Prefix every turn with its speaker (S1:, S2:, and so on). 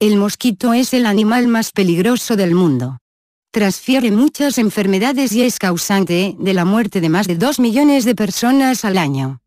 S1: El mosquito es el animal más peligroso del mundo. Transfiere muchas enfermedades y es causante de la muerte de más de 2 millones de personas al año.